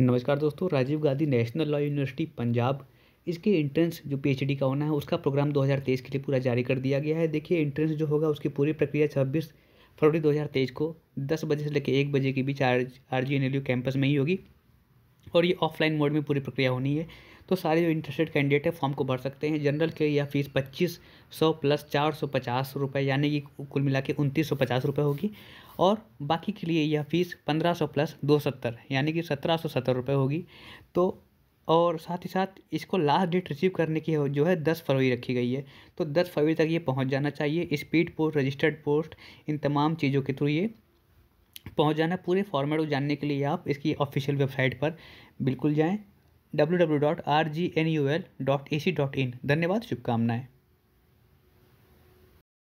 नमस्कार दोस्तों Rajiv Gandhi national law university Punjab इसके एंट्रेंस जो पीएचडी का होना है उसका प्रोग्राम 2023 के लिए पूरा जारी कर दिया गया है देखिए एंट्रेंस जो होगा उसकी पूरी प्रक्रिया 26 फरवरी 2023 को 10 बजे से लेकर एक बजे के बीच R R G N L U campus में ही होगी और ये ऑफलाइन मोड में पूरी प्रक्रिया होनी है तो सारे जो इंटरेस्टेड कैंडिडेट है फॉर्म को भर सकते हैं जनरल के यह फ़ीस पच्चीस सौ प्लस चार सौ पचास रुपये यानी कि कुल मिला के उनतीस सौ पचास रुपये होगी और बाकी के लिए यह फ़ीस पंद्रह सौ प्लस दो सत्तर यानी कि सत्रह सौ सत्तर रुपये होगी तो और साथ ही साथ इसको लास्ट डेट रिसीव करने की जो है दस फरवरी रखी गई है तो दस फरवरी तक ये पहुँच जाना चाहिए स्पीड पोस्ट रजिस्टर्ड पोस्ट इन तमाम चीज़ों के थ्रू ये पहुंच जाना पूरे फॉर्मेट को जानने के लिए आप इसकी ऑफिशियल वेबसाइट पर बिल्कुल जाएँ W W dot R G N U L dot A C dot in धन्यवाद शुभकामनाएँ